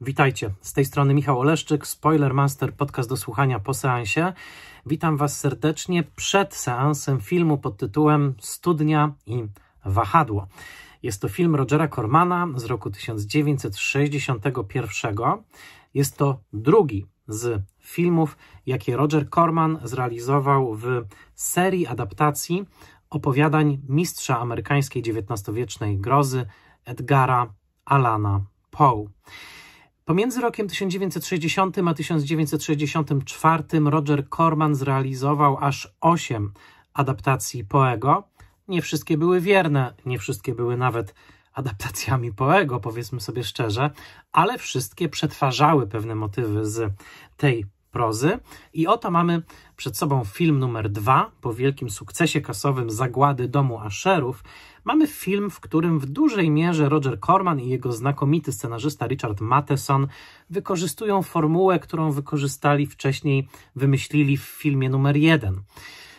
Witajcie, z tej strony Michał Oleszczyk, Spoilermaster, podcast do słuchania po seansie. Witam Was serdecznie przed seansem filmu pod tytułem Studnia i wahadło. Jest to film Rogera Cormana z roku 1961. Jest to drugi z filmów, jakie Roger Corman zrealizował w serii adaptacji opowiadań mistrza amerykańskiej XIX-wiecznej grozy Edgara Alana Poe. Pomiędzy rokiem 1960 a 1964 Roger Corman zrealizował aż 8 adaptacji Poego. Nie wszystkie były wierne, nie wszystkie były nawet adaptacjami Poego, powiedzmy sobie szczerze, ale wszystkie przetwarzały pewne motywy z tej prozy. I oto mamy przed sobą film numer dwa. Po wielkim sukcesie kasowym Zagłady Domu Asherów mamy film, w którym w dużej mierze Roger Corman i jego znakomity scenarzysta Richard Matheson wykorzystują formułę, którą wykorzystali wcześniej, wymyślili w filmie numer jeden.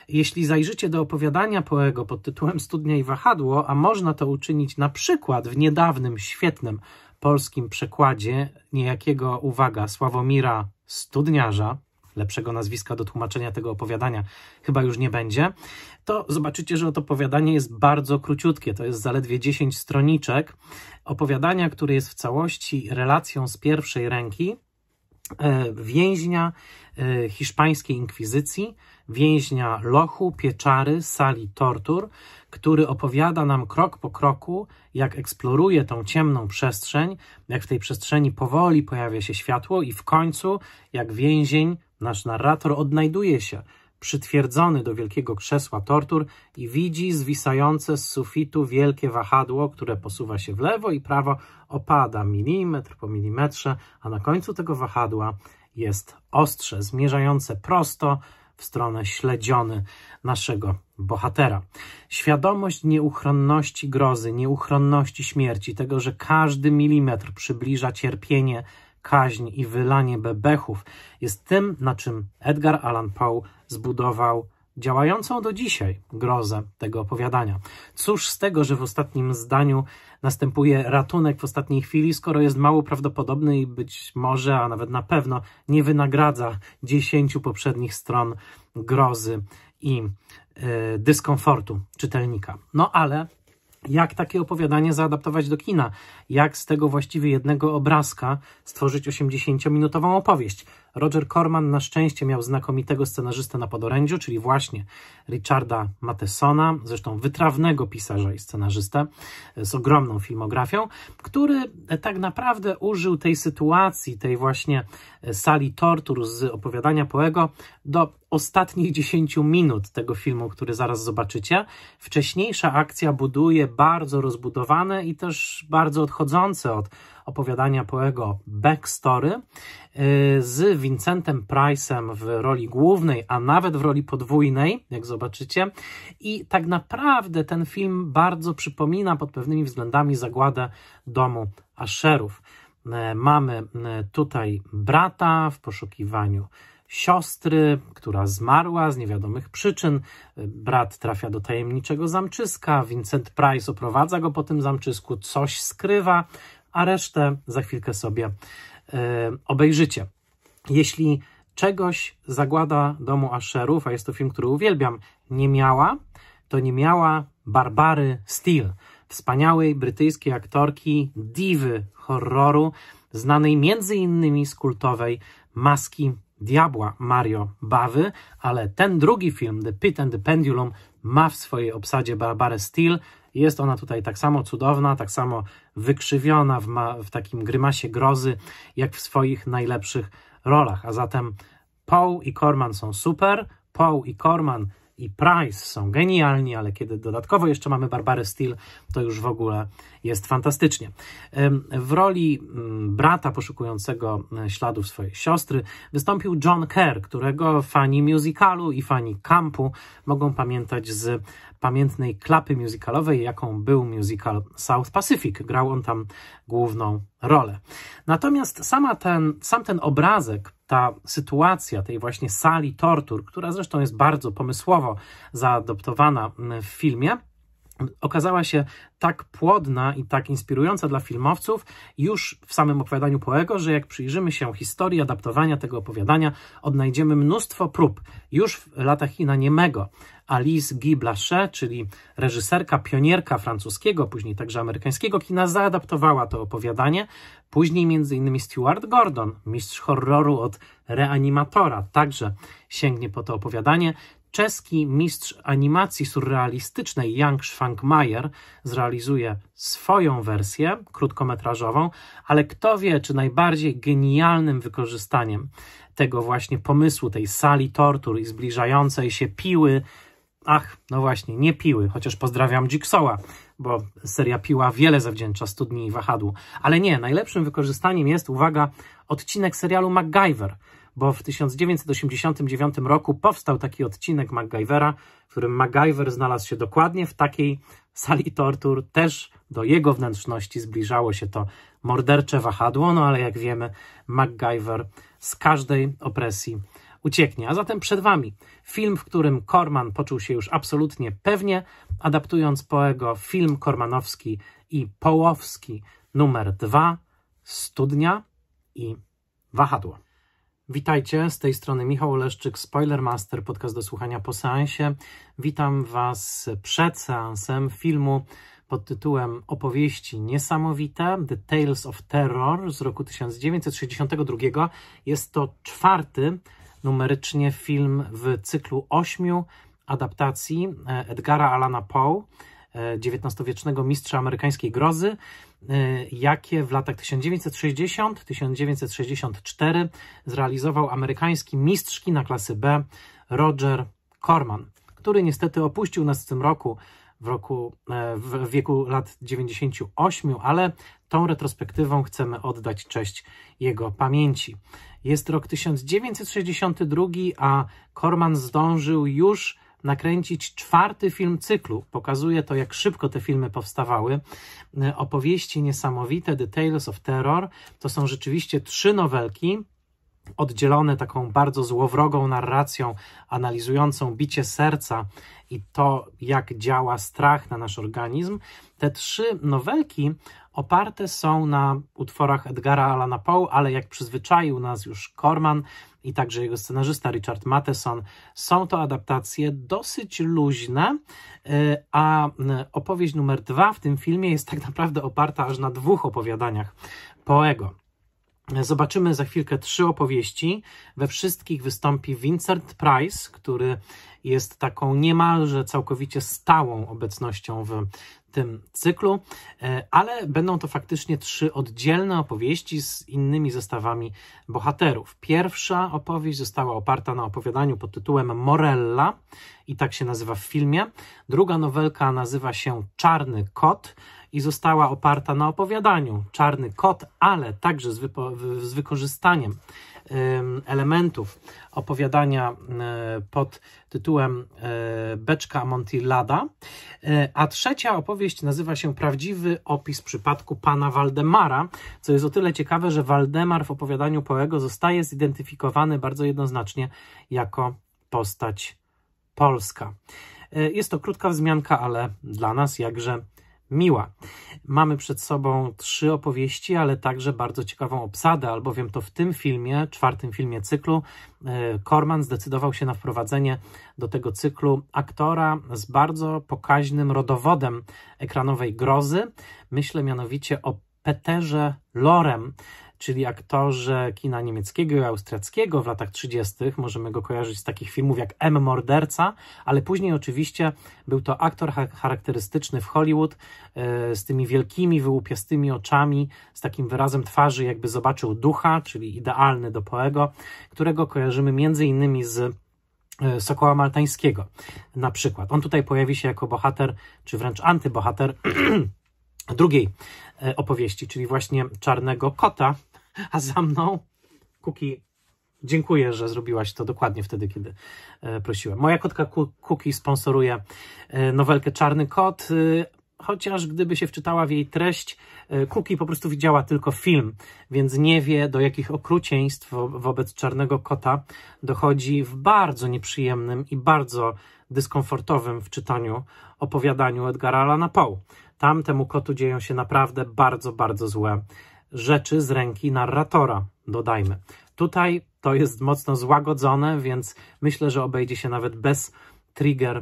Jeśli zajrzycie do opowiadania Poego pod tytułem Studnia i Wahadło, a można to uczynić na przykład w niedawnym, świetnym polskim przekładzie niejakiego, uwaga, Sławomira Studniarza, lepszego nazwiska do tłumaczenia tego opowiadania chyba już nie będzie, to zobaczycie, że to opowiadanie jest bardzo króciutkie. To jest zaledwie 10 stroniczek opowiadania, które jest w całości relacją z pierwszej ręki e, więźnia E, hiszpańskiej inkwizycji, więźnia lochu, pieczary, sali tortur, który opowiada nam krok po kroku, jak eksploruje tą ciemną przestrzeń, jak w tej przestrzeni powoli pojawia się światło i w końcu, jak więzień, nasz narrator odnajduje się przytwierdzony do wielkiego krzesła tortur i widzi zwisające z sufitu wielkie wahadło, które posuwa się w lewo i prawo, opada milimetr po milimetrze, a na końcu tego wahadła jest ostrze zmierzające prosto w stronę śledziony naszego bohatera. Świadomość nieuchronności grozy, nieuchronności śmierci, tego, że każdy milimetr przybliża cierpienie, kaźń i wylanie bebechów, jest tym, na czym Edgar Allan Poe zbudował działającą do dzisiaj grozę tego opowiadania. Cóż z tego, że w ostatnim zdaniu następuje ratunek w ostatniej chwili, skoro jest mało prawdopodobny i być może, a nawet na pewno, nie wynagradza dziesięciu poprzednich stron grozy i y, dyskomfortu czytelnika. No ale jak takie opowiadanie zaadaptować do kina, jak z tego właściwie jednego obrazka stworzyć 80-minutową opowieść. Roger Corman na szczęście miał znakomitego scenarzystę na podorędziu, czyli właśnie Richarda Mattesona, zresztą wytrawnego pisarza i scenarzystę e, z ogromną filmografią, który e, tak naprawdę użył tej sytuacji, tej właśnie e, sali tortur z opowiadania Poego do ostatnich 10 minut tego filmu, który zaraz zobaczycie. Wcześniejsza akcja buduje bardzo rozbudowane i też bardzo odchodzące od opowiadania Poego Backstory y, z Vincentem Price'em w roli głównej, a nawet w roli podwójnej, jak zobaczycie. I tak naprawdę ten film bardzo przypomina pod pewnymi względami zagładę domu Asherów. Y, mamy y, tutaj brata w poszukiwaniu siostry, która zmarła z niewiadomych przyczyn. Brat trafia do tajemniczego zamczyska, Vincent Price oprowadza go po tym zamczysku, coś skrywa, a resztę za chwilkę sobie yy, obejrzycie. Jeśli czegoś zagłada domu Asherów, a jest to film, który uwielbiam, nie miała, to nie miała Barbary Steele, wspaniałej brytyjskiej aktorki, diwy horroru, znanej między innymi z kultowej Maski Diabła Mario Bawy, ale ten drugi film, The Pit and the Pendulum, ma w swojej obsadzie Barbarę Steele. Jest ona tutaj tak samo cudowna, tak samo wykrzywiona w, ma, w takim grymasie grozy, jak w swoich najlepszych rolach. A zatem Paul i Corman są super, Paul i Corman i Price są genialni, ale kiedy dodatkowo jeszcze mamy Barbarę Steele, to już w ogóle jest fantastycznie. W roli mm, brata poszukującego e, śladów swojej siostry wystąpił John Kerr, którego fani musicalu i fani kampu mogą pamiętać z pamiętnej klapy musicalowej, jaką był musical South Pacific. Grał on tam główną rolę. Natomiast sama ten, sam ten obrazek ta sytuacja tej właśnie sali tortur, która zresztą jest bardzo pomysłowo zaadoptowana w filmie, okazała się tak płodna i tak inspirująca dla filmowców już w samym opowiadaniu Poego, że jak przyjrzymy się historii adaptowania tego opowiadania, odnajdziemy mnóstwo prób już w latach ina niemego. Alice Guy Blachet, czyli reżyserka, pionierka francuskiego, później także amerykańskiego kina, zaadaptowała to opowiadanie. Później m.in. Stuart Gordon, mistrz horroru od reanimatora, także sięgnie po to opowiadanie. Czeski mistrz animacji surrealistycznej Jan Schwankmajer zrealizuje swoją wersję krótkometrażową, ale kto wie, czy najbardziej genialnym wykorzystaniem tego właśnie pomysłu, tej sali tortur i zbliżającej się piły, ach, no właśnie, nie piły, chociaż pozdrawiam Jigsawa, bo seria Piła wiele zawdzięcza studni i wahadłu. Ale nie, najlepszym wykorzystaniem jest, uwaga, odcinek serialu MacGyver – bo w 1989 roku powstał taki odcinek MacGyvera, w którym MacGyver znalazł się dokładnie w takiej sali tortur. Też do jego wnętrzności zbliżało się to mordercze wahadło, no ale jak wiemy, MacGyver z każdej opresji ucieknie. A zatem przed Wami film, w którym Korman poczuł się już absolutnie pewnie, adaptując Poego film kormanowski i połowski numer dwa Studnia i Wahadło. Witajcie, z tej strony Michał Oleszczyk, Spoilermaster, podcast do słuchania po seansie. Witam Was przed seansem filmu pod tytułem Opowieści niesamowite The Tales of Terror z roku 1962. Jest to czwarty numerycznie film w cyklu ośmiu adaptacji e, Edgara Alana Poe XIX-wiecznego e, mistrza amerykańskiej grozy, e, jakie w latach 1960-1964 zrealizował amerykański mistrz kina klasy B Roger Corman, który niestety opuścił nas w tym roku w, roku, e, w wieku lat 98, ale tą retrospektywą chcemy oddać cześć jego pamięci. Jest rok 1962, a Korman zdążył już nakręcić czwarty film cyklu. Pokazuje to, jak szybko te filmy powstawały. E, opowieści niesamowite, The Tales of Terror, to są rzeczywiście trzy nowelki, oddzielone taką bardzo złowrogą narracją analizującą bicie serca i to, jak działa strach na nasz organizm. Te trzy nowelki oparte są na utworach Edgara Allan Poe, ale jak przyzwyczaił nas już Korman, i także jego scenarzysta Richard Matheson. Są to adaptacje dosyć luźne, e, a opowieść numer dwa w tym filmie jest tak naprawdę oparta aż na dwóch opowiadaniach Poego. Zobaczymy za chwilkę trzy opowieści. We wszystkich wystąpi Vincent Price, który jest taką niemalże całkowicie stałą obecnością w tym cyklu, e, ale będą to faktycznie trzy oddzielne opowieści z innymi zestawami bohaterów. Pierwsza opowieść została oparta na opowiadaniu pod tytułem Morella i tak się nazywa w filmie. Druga nowelka nazywa się Czarny Kot i została oparta na opowiadaniu Czarny Kot, ale także z, z wykorzystaniem elementów opowiadania e, pod tytułem e, Beczka Montillada, e, a trzecia opowieść nazywa się Prawdziwy opis przypadku pana Waldemara, co jest o tyle ciekawe, że Waldemar w opowiadaniu Poego zostaje zidentyfikowany bardzo jednoznacznie jako postać polska. Jest to krótka wzmianka, ale dla nas jakże miła. Mamy przed sobą trzy opowieści, ale także bardzo ciekawą obsadę, albowiem to w tym filmie, czwartym filmie cyklu, Korman e, zdecydował się na wprowadzenie do tego cyklu aktora z bardzo pokaźnym rodowodem ekranowej grozy. Myślę mianowicie o Peterze Lorem, czyli aktorze kina niemieckiego i austriackiego w latach 30. Możemy go kojarzyć z takich filmów jak M. Morderca, ale później oczywiście był to aktor charakterystyczny w Hollywood e, z tymi wielkimi, wyłupiastymi oczami, z takim wyrazem twarzy, jakby zobaczył ducha, czyli idealny do Poego, którego kojarzymy między innymi z e, Sokoła Maltańskiego na przykład. On tutaj pojawi się jako bohater, czy wręcz antybohater drugiej e, opowieści, czyli właśnie Czarnego Kota, a za mną Kuki. Dziękuję, że zrobiłaś to dokładnie wtedy, kiedy e, prosiłem. Moja kotka Kuki sponsoruje e, nowelkę Czarny Kot, e, chociaż gdyby się wczytała w jej treść, Kuki po prostu widziała tylko film, więc nie wie, do jakich okrucieństw wobec czarnego kota dochodzi w bardzo nieprzyjemnym i bardzo dyskomfortowym w czytaniu opowiadaniu Edgara Allana Poe. Tam temu kotu dzieją się naprawdę bardzo, bardzo złe rzeczy z ręki narratora, dodajmy. Tutaj to jest mocno złagodzone, więc myślę, że obejdzie się nawet bez trigger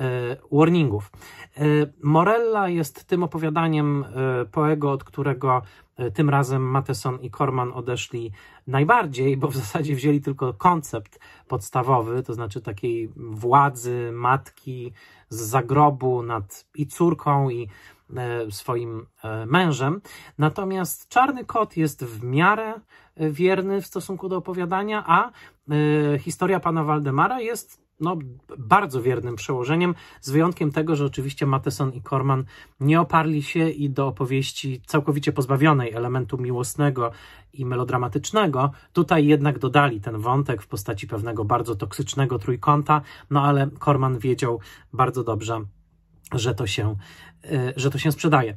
e, warningów. E, Morella jest tym opowiadaniem e, Poego, od którego tym razem Mateson i Korman odeszli najbardziej, bo w zasadzie wzięli tylko koncept podstawowy, to znaczy takiej władzy matki z zagrobu nad i córką, i E, swoim e, mężem. Natomiast czarny kot jest w miarę e, wierny w stosunku do opowiadania, a historia pana Waldemara jest no, bardzo wiernym przełożeniem, z wyjątkiem tego, że oczywiście Mateson i Korman nie oparli się i do opowieści całkowicie pozbawionej elementu miłosnego i melodramatycznego, tutaj jednak dodali ten wątek w postaci pewnego bardzo toksycznego trójkąta, no ale Korman wiedział bardzo dobrze, że to się, y, że to się sprzedaje.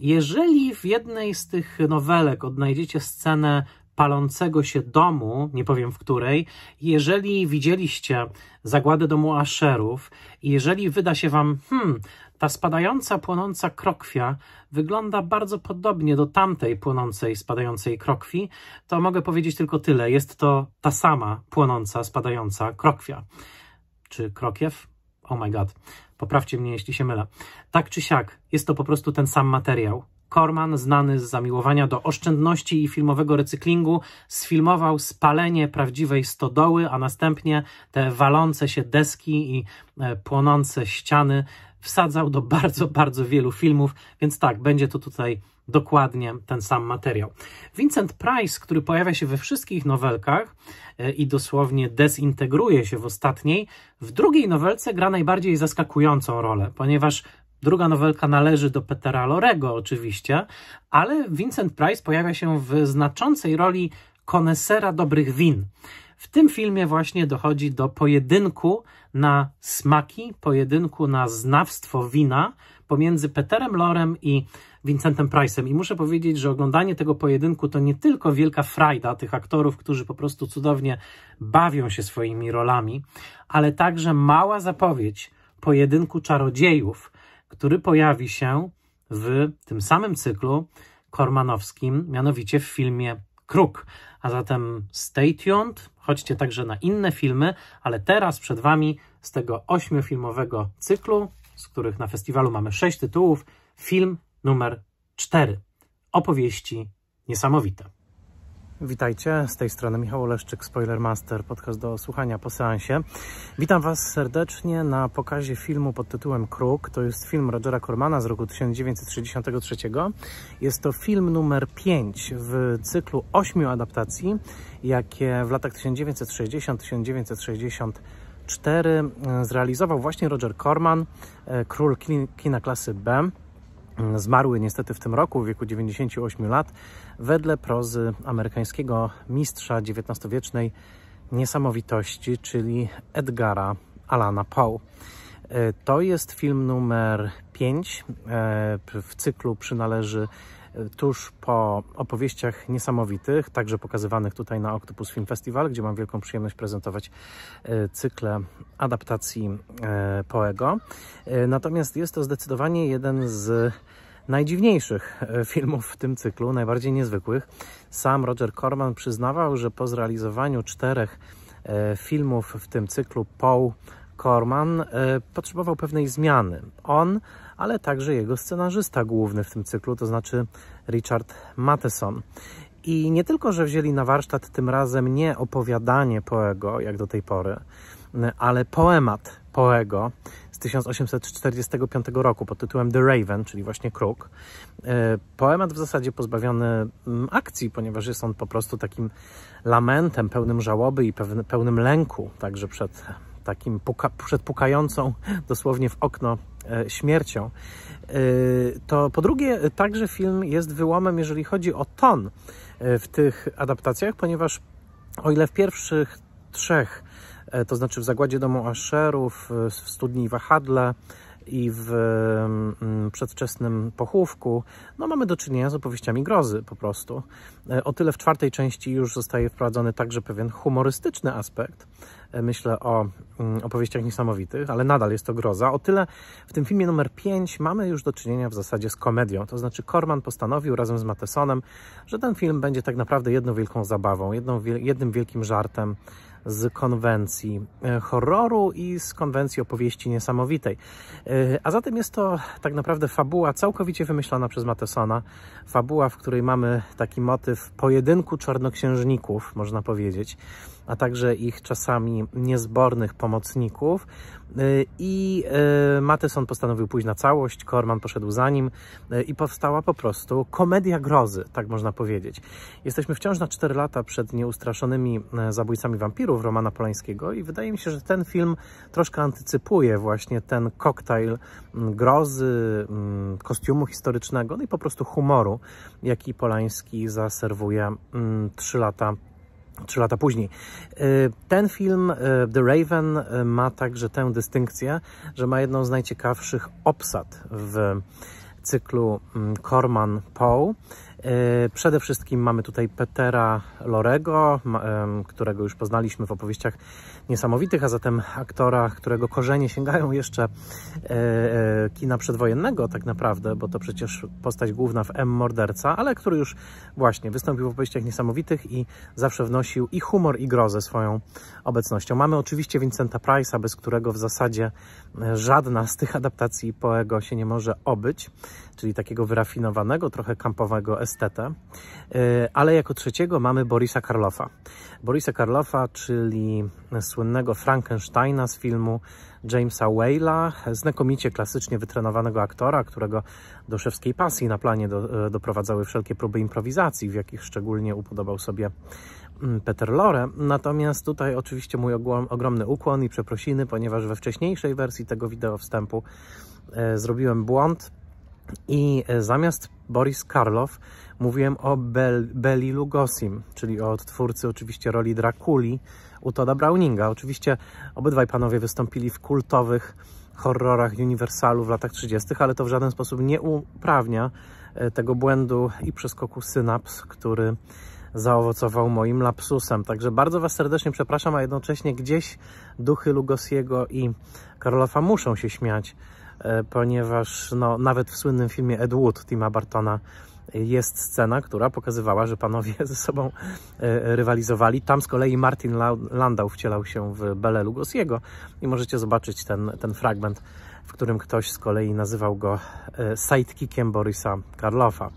Jeżeli w jednej z tych nowelek odnajdziecie scenę palącego się domu, nie powiem w której, jeżeli widzieliście zagładę domu Asherów, jeżeli wyda się wam, hmm, ta spadająca, płonąca krokwia wygląda bardzo podobnie do tamtej płonącej, spadającej krokwi, to mogę powiedzieć tylko tyle. Jest to ta sama płonąca, spadająca krokwia. Czy krokiew? oh my god, poprawcie mnie, jeśli się mylę. Tak czy siak, jest to po prostu ten sam materiał. Korman, znany z zamiłowania do oszczędności i filmowego recyklingu, sfilmował spalenie prawdziwej stodoły, a następnie te walące się deski i e, płonące ściany wsadzał do bardzo, bardzo wielu filmów, więc tak, będzie to tutaj dokładnie ten sam materiał. Vincent Price, który pojawia się we wszystkich nowelkach e, i dosłownie dezintegruje się w ostatniej, w drugiej nowelce gra najbardziej zaskakującą rolę, ponieważ Druga nowelka należy do Petera Lorego oczywiście, ale Vincent Price pojawia się w znaczącej roli konesera dobrych win. W tym filmie właśnie dochodzi do pojedynku na smaki, pojedynku na znawstwo wina pomiędzy Peterem Lorem i Vincentem Price'em. I muszę powiedzieć, że oglądanie tego pojedynku to nie tylko wielka frajda tych aktorów, którzy po prostu cudownie bawią się swoimi rolami, ale także mała zapowiedź pojedynku czarodziejów, który pojawi się w tym samym cyklu kormanowskim, mianowicie w filmie Kruk. A zatem stay tuned, chodźcie także na inne filmy, ale teraz przed Wami z tego ośmiofilmowego cyklu, z których na festiwalu mamy sześć tytułów, film numer 4. Opowieści niesamowite. Witajcie, z tej strony Michał Oleszczyk, Spoilermaster, podcast do słuchania po seansie. Witam Was serdecznie na pokazie filmu pod tytułem Kruk. To jest film Rogera Cormana z roku 1963. Jest to film numer 5 w cyklu 8 adaptacji, jakie w latach 1960 1964 e, zrealizował właśnie Roger Corman, e, król kina klasy B. Mm, zmarły niestety w tym roku w wieku 98 lat wedle prozy amerykańskiego mistrza XIX-wiecznej niesamowitości, czyli Edgara Alana Poe. E, to jest film numer 5 e, w cyklu przynależy tuż po opowieściach niesamowitych, także pokazywanych tutaj na Octopus Film Festival, gdzie mam wielką przyjemność prezentować e, cykle adaptacji e, Poego. E, natomiast jest to zdecydowanie jeden z najdziwniejszych filmów w tym cyklu, najbardziej niezwykłych. Sam Roger Corman przyznawał, że po zrealizowaniu czterech filmów w tym cyklu Paul Corman potrzebował pewnej zmiany. On ale także jego scenarzysta główny w tym cyklu, to znaczy Richard Matheson. I nie tylko, że wzięli na warsztat tym razem nie opowiadanie Poego, jak do tej pory, ale poemat Poego z 1845 roku pod tytułem The Raven, czyli właśnie Kruk. E, poemat w zasadzie pozbawiony mm, akcji, ponieważ jest on po prostu takim lamentem pełnym żałoby i pełnym lęku, także przed takim puka, przed pukającą dosłownie w okno E, śmiercią. E, to po drugie, także film jest wyłomem, jeżeli chodzi o ton e, w tych adaptacjach, ponieważ o ile w pierwszych trzech, to znaczy w Zagładzie Domu Asherów, w Studni Wahadle, i w mm, mm, przedwczesnym pochówku, no mamy do czynienia z opowieściami grozy po prostu. O tyle w czwartej części już zostaje wprowadzony także pewien humorystyczny aspekt, myślę o mm, opowieściach niesamowitych, ale nadal jest to groza. O tyle w tym filmie numer 5 mamy już do czynienia w zasadzie z komedią. To znaczy Korman postanowił razem z Matesonem, że ten film będzie tak naprawdę jedną wielką zabawą, jedną, jednym wielkim żartem z konwencji e, horroru i z konwencji opowieści niesamowitej. E, a zatem jest to tak naprawdę fabuła całkowicie wymyślona przez Matesona. Fabuła, w której mamy taki motyw pojedynku czarnoksiężników, można powiedzieć, a także ich czasami niezbornych pomocników. E, I Mateson postanowił pójść na całość, Korman poszedł za nim i powstała po prostu komedia grozy, tak można powiedzieć. Jesteśmy wciąż na 4 lata przed nieustraszonymi zabójcami wampirów, w Romana Polańskiego i wydaje mi się, że ten film troszkę antycypuje właśnie ten koktajl mm, grozy, mm, kostiumu historycznego no i po prostu humoru, jaki Polański zaserwuje mm, trzy lata Trzy lata później. Y, ten film, y, The Raven, y, ma także tę dystynkcję, że ma jedną z najciekawszych obsad w cyklu Corman Poe. E, przede wszystkim mamy tutaj Petera Lorego, którego już poznaliśmy w opowieściach niesamowitych, a zatem aktora, którego korzenie sięgają jeszcze e, e, kina przedwojennego tak naprawdę, bo to przecież postać główna w M. Morderca, ale który już właśnie wystąpił w opowieściach niesamowitych i zawsze wnosił i humor, i grozę swoją obecnością. Mamy oczywiście Vincenta Price'a, bez którego w zasadzie żadna z tych adaptacji Poego się nie może obyć czyli takiego wyrafinowanego, trochę kampowego estetę, y, ale jako trzeciego mamy Borisa Karlofa. Borisa Karlofa, czyli słynnego Frankensteina z filmu Jamesa Whale'a, znakomicie klasycznie wytrenowanego aktora, którego do szewskiej pasji na planie do, e, doprowadzały wszelkie próby improwizacji, w jakich szczególnie upodobał sobie mm, Peter Lore. Natomiast tutaj oczywiście mój ogromny ukłon i przeprosiny, ponieważ we wcześniejszej wersji tego wideo wstępu e, zrobiłem błąd i e, zamiast Boris Karloff mówiłem o Bel Beli Lugosim, czyli o twórcy oczywiście roli Drakuli u Toda Browninga. Oczywiście obydwaj panowie wystąpili w kultowych horrorach Universalu w latach 30., ale to w żaden sposób nie uprawnia e, tego błędu i przeskoku synaps, który zaowocował moim lapsusem. Także bardzo Was serdecznie przepraszam, a jednocześnie gdzieś duchy Lugosiego i Karolofa muszą się śmiać E, ponieważ no, nawet w słynnym filmie Ed Wood Tima Bartona jest scena, która pokazywała, że panowie ze sobą e, rywalizowali. Tam z kolei Martin Landau wcielał się w Bele Lugosiego i możecie zobaczyć ten, ten fragment, w którym ktoś z kolei nazywał go e, sidekickiem Boris'a Karlofa.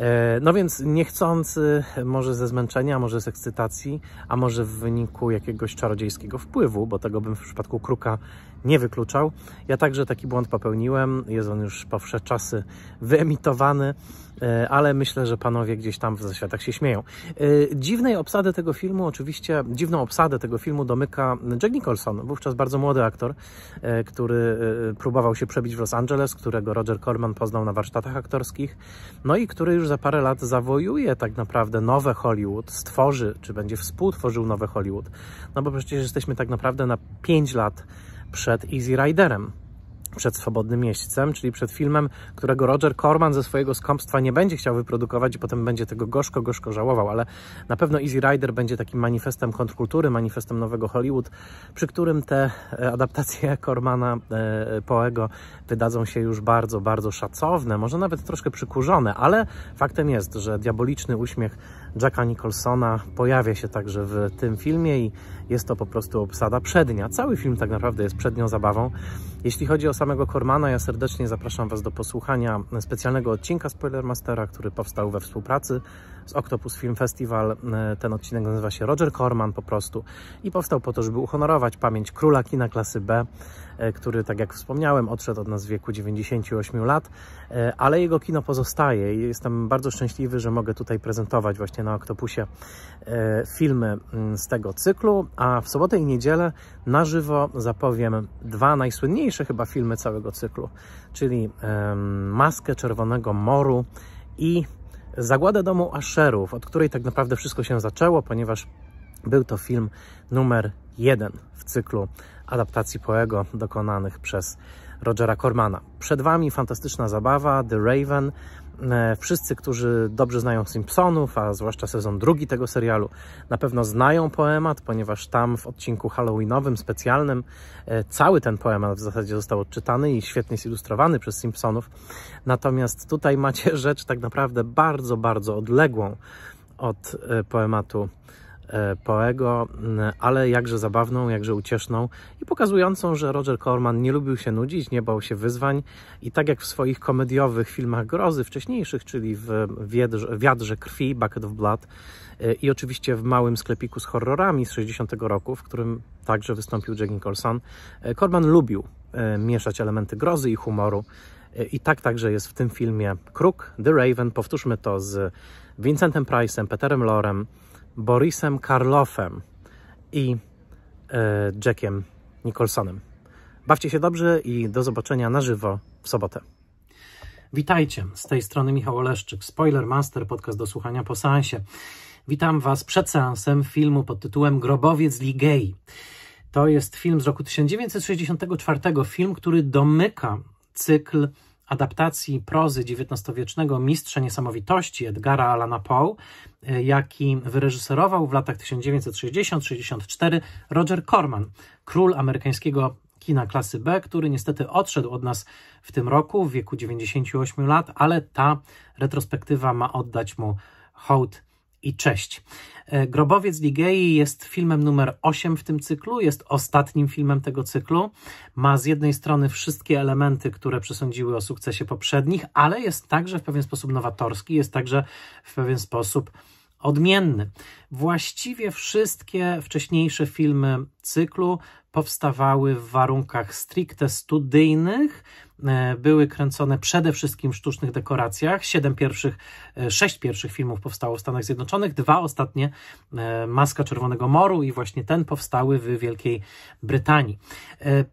E, no więc niechcący, może ze zmęczenia, może z ekscytacji, a może w wyniku jakiegoś czarodziejskiego wpływu, bo tego bym w przypadku kruka nie wykluczał. Ja także taki błąd popełniłem, jest on już po czasy wyemitowany, E, ale myślę, że panowie gdzieś tam w zaświatach się śmieją. E, dziwnej obsady tego filmu, oczywiście, dziwną obsadę tego filmu domyka Jack Nicholson, wówczas bardzo młody aktor, e, który próbował się przebić w Los Angeles, którego Roger Corman poznał na warsztatach aktorskich, no i który już za parę lat zawojuje tak naprawdę nowe Hollywood, stworzy, czy będzie współtworzył nowe Hollywood. No bo przecież jesteśmy tak naprawdę na 5 lat przed Easy Riderem przed swobodnym miejscem, czyli przed filmem, którego Roger Corman ze swojego skąpstwa nie będzie chciał wyprodukować i potem będzie tego gorzko, gorzko żałował, ale na pewno Easy Rider będzie takim manifestem kontrkultury, manifestem nowego Hollywood, przy którym te e, adaptacje Cormana e, Poego wydadzą się już bardzo, bardzo szacowne, może nawet troszkę przykurzone, ale faktem jest, że diaboliczny uśmiech Jacka Nicholsona pojawia się także w tym filmie i jest to po prostu obsada przednia. Cały film tak naprawdę jest przednią zabawą. Jeśli chodzi o samego Kormana, ja serdecznie zapraszam Was do posłuchania specjalnego odcinka Spoilermastera, który powstał we współpracy z Octopus Film Festival. E, ten odcinek nazywa się Roger Korman po prostu i powstał po to, żeby uhonorować pamięć króla kina klasy B, E, który, tak jak wspomniałem, odszedł od nas w wieku 98 lat, e, ale jego kino pozostaje i jestem bardzo szczęśliwy, że mogę tutaj prezentować właśnie na Oktopusie e, filmy mm, z tego cyklu, a w sobotę i niedzielę na żywo zapowiem dwa najsłynniejsze chyba filmy całego cyklu, czyli Maskę Czerwonego Moru i Zagładę Domu Asherów, od której tak naprawdę wszystko się zaczęło, ponieważ był to film numer jeden w cyklu adaptacji Poego dokonanych przez Rogera Cormana. Przed Wami fantastyczna zabawa The Raven. E, wszyscy, którzy dobrze znają Simpsonów, a zwłaszcza sezon drugi tego serialu, na pewno znają poemat, ponieważ tam w odcinku Halloweenowym, specjalnym, e, cały ten poemat w zasadzie został odczytany i świetnie zilustrowany przez Simpsonów. Natomiast tutaj macie rzecz tak naprawdę bardzo, bardzo odległą od e, poematu E, Poego, mm, ale jakże zabawną, jakże ucieszną i pokazującą, że Roger Corman nie lubił się nudzić, nie bał się wyzwań i tak jak w swoich komediowych filmach grozy wcześniejszych, czyli w Wiadrze, wiadrze Krwi, Bucket of Blood e, i oczywiście w Małym Sklepiku z Horrorami z 60 roku, w którym także wystąpił Jack Nicholson, e, Corman lubił mieszać elementy grozy i humoru i tak także jest w tym filmie Kruk, The Raven, powtórzmy to z Vincentem Price'em, Peterem Lorem, Borisem Karloffem i e, Jackiem Nicholsonem. Bawcie się dobrze i do zobaczenia na żywo w sobotę. Witajcie, z tej strony Michał Oleszczyk, Spoiler Master, podcast do słuchania po seansie. Witam Was przed seansem filmu pod tytułem Grobowiec Ligei. To jest film z roku 1964, film, który domyka cykl adaptacji prozy XIX-wiecznego mistrza niesamowitości Edgara Alana Poe, e, jaki wyreżyserował w latach 1960-64 Roger Corman, król amerykańskiego kina klasy B, który niestety odszedł od nas w tym roku w wieku 98 lat, ale ta retrospektywa ma oddać mu hołd i cześć. E, Grobowiec Ligei jest filmem numer 8 w tym cyklu, jest ostatnim filmem tego cyklu. Ma z jednej strony wszystkie elementy, które przesądziły o sukcesie poprzednich, ale jest także w pewien sposób nowatorski, jest także w pewien sposób odmienny. Właściwie wszystkie wcześniejsze filmy cyklu powstawały w warunkach stricte studyjnych, E, były kręcone przede wszystkim w sztucznych dekoracjach. Siedem pierwszych, e, sześć pierwszych filmów powstało w Stanach Zjednoczonych, dwa ostatnie, e, Maska Czerwonego Moru i właśnie ten powstały w Wielkiej Brytanii.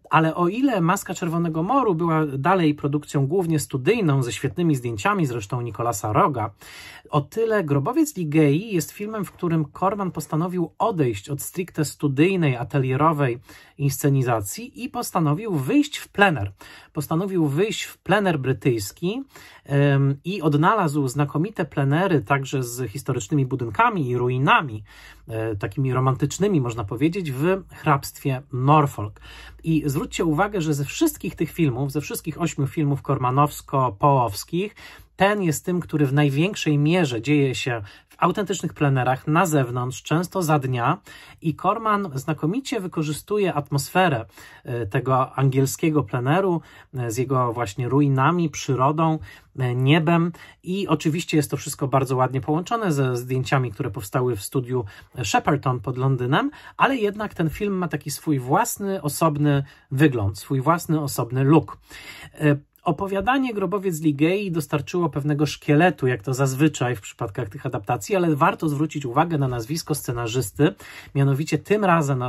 Ale o ile Maska Czerwonego Moru była dalej produkcją głównie studyjną, ze świetnymi zdjęciami zresztą Nikolasa Roga, o tyle Grobowiec Ligei jest filmem, w którym Korman postanowił odejść od stricte studyjnej, atelierowej inscenizacji i postanowił wyjść w plener. Postanowił postanowił wyjść w plener brytyjski i odnalazł znakomite plenery także z historycznymi budynkami i ruinami, e, takimi romantycznymi można powiedzieć, w hrabstwie Norfolk. I zwróćcie uwagę, że ze wszystkich tych filmów, ze wszystkich ośmiu filmów kormanowsko-połowskich, ten jest tym, który w największej mierze dzieje się autentycznych plenerach na zewnątrz, często za dnia i Korman znakomicie wykorzystuje atmosferę e, tego angielskiego pleneru e, z jego właśnie ruinami, przyrodą, e, niebem i oczywiście jest to wszystko bardzo ładnie połączone ze zdjęciami, które powstały w studiu Shepperton pod Londynem, ale jednak ten film ma taki swój własny, osobny wygląd, swój własny, osobny look. Opowiadanie Grobowiec Ligei dostarczyło pewnego szkieletu, jak to zazwyczaj w przypadkach tych adaptacji, ale warto zwrócić uwagę na nazwisko scenarzysty. Mianowicie tym razem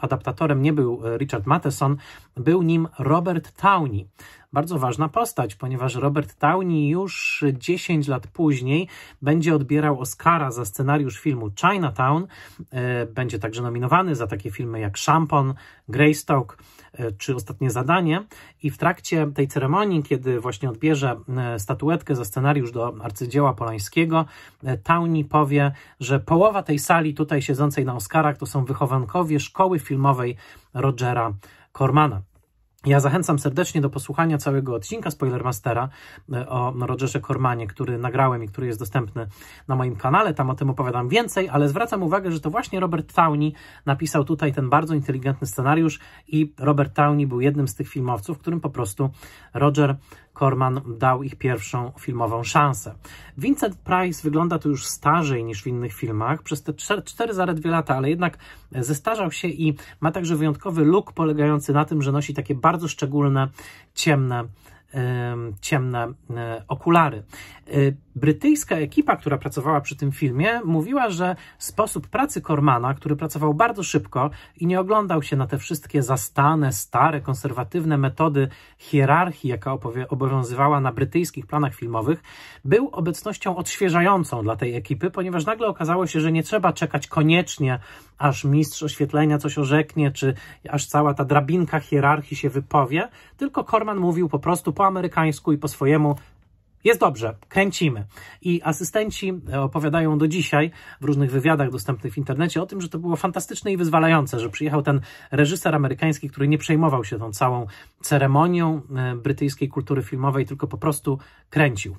adaptatorem nie był e, Richard Matheson, był nim Robert Towney bardzo ważna postać, ponieważ Robert Downey już 10 lat później będzie odbierał Oscara za scenariusz filmu Chinatown. E, będzie także nominowany za takie filmy jak Szampon, Greystoke czy ostatnie zadanie. I w trakcie tej ceremonii, kiedy właśnie odbierze e, statuetkę za scenariusz do arcydzieła Polańskiego, e, Tauni powie, że połowa tej sali tutaj siedzącej na Oscarach to są wychowankowie szkoły filmowej Rogera Cormana. Ja zachęcam serdecznie do posłuchania całego odcinka Spoilermastera e, o Rogerze Kormanie, który nagrałem i który jest dostępny na moim kanale. Tam o tym opowiadam więcej, ale zwracam uwagę, że to właśnie Robert Tauny napisał tutaj ten bardzo inteligentny scenariusz i Robert Tauny był jednym z tych filmowców, którym po prostu Roger Corman dał ich pierwszą filmową szansę. Vincent Price wygląda tu już starzej niż w innych filmach, przez te cztery zaledwie lata, ale jednak zestarzał się i ma także wyjątkowy look polegający na tym, że nosi takie bardzo szczególne, ciemne ciemne okulary. Y, brytyjska ekipa, która pracowała przy tym filmie, mówiła, że sposób pracy Kormana, który pracował bardzo szybko i nie oglądał się na te wszystkie zastane, stare, konserwatywne metody hierarchii, jaka obowiązywała na brytyjskich planach filmowych, był obecnością odświeżającą dla tej ekipy, ponieważ nagle okazało się, że nie trzeba czekać koniecznie, aż mistrz oświetlenia coś orzeknie, czy aż cała ta drabinka hierarchii się wypowie, tylko Korman mówił po prostu po po amerykańsku i po swojemu. Jest dobrze, kręcimy. I asystenci e, opowiadają do dzisiaj w różnych wywiadach dostępnych w internecie o tym, że to było fantastyczne i wyzwalające, że przyjechał ten reżyser amerykański, który nie przejmował się tą całą ceremonią e, brytyjskiej kultury filmowej, tylko po prostu kręcił.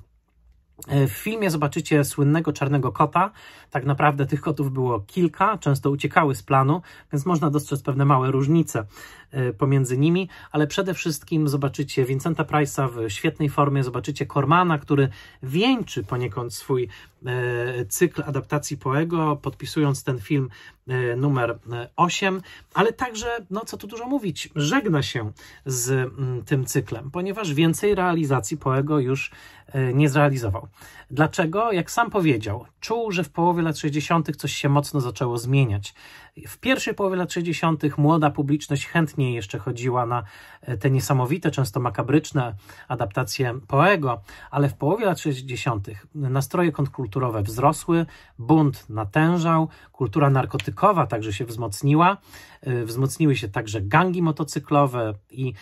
E, w filmie zobaczycie słynnego czarnego kota. Tak naprawdę tych kotów było kilka, często uciekały z planu, więc można dostrzec pewne małe różnice e, pomiędzy nimi, ale przede wszystkim zobaczycie Vincenta Price'a w świetnej formie, zobaczycie Kormana, który wieńczy poniekąd swój E, cykl adaptacji Poego, podpisując ten film e, numer 8, e, ale także, no co tu dużo mówić, żegna się z mm, tym cyklem, ponieważ więcej realizacji Poego już nie zrealizował. Dlaczego? Jak sam powiedział, czuł, że w połowie lat 60. coś się mocno zaczęło zmieniać. W pierwszej połowie lat 60. młoda publiczność chętniej jeszcze chodziła na e, te niesamowite, często makabryczne adaptacje Poego, ale w połowie lat 60. nastroje kontrkulturowe wzrosły, bunt natężał, kultura narkotykowa także się wzmocniła, e, wzmocniły się także gangi motocyklowe i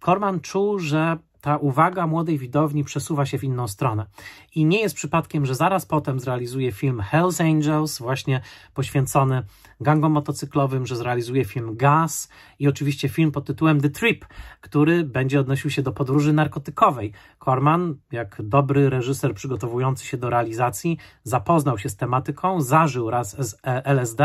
Korman czuł, że ta uwaga młodej widowni przesuwa się w inną stronę. I nie jest przypadkiem, że zaraz potem zrealizuje film Hells Angels, właśnie poświęcony gangom motocyklowym, że zrealizuje film Gaz i oczywiście film pod tytułem The Trip, który będzie odnosił się do podróży narkotykowej. Corman, jak dobry reżyser przygotowujący się do realizacji, zapoznał się z tematyką, zażył raz z e, LSD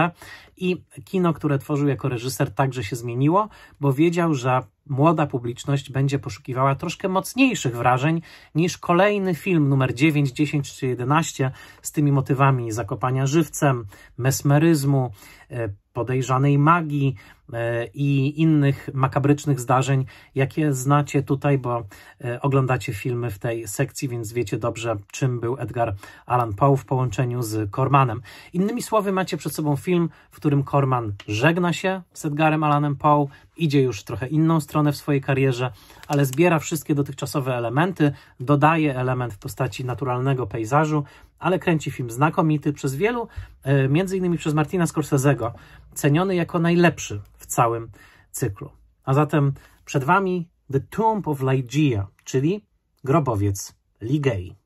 i kino, które tworzył jako reżyser, także się zmieniło, bo wiedział, że młoda publiczność będzie poszukiwała troszkę mocniejszych wrażeń niż kolejny film numer 9, 10 czy 11 z tymi motywami zakopania żywcem, mesmeryzmu, E, podejrzanej magii e, i innych makabrycznych zdarzeń, jakie znacie tutaj, bo e, oglądacie filmy w tej sekcji, więc wiecie dobrze, czym był Edgar Allan Poe w połączeniu z Cormanem. Innymi słowy, macie przed sobą film, w którym Corman żegna się z Edgarem Allanem Poe, idzie już trochę inną stronę w swojej karierze, ale zbiera wszystkie dotychczasowe elementy, dodaje element w postaci naturalnego pejzażu, ale kręci film znakomity przez wielu, e, między innymi przez Martina Scorsese'ego, ceniony jako najlepszy w całym cyklu. A zatem przed Wami The Tomb of Lygia, czyli grobowiec Ligei.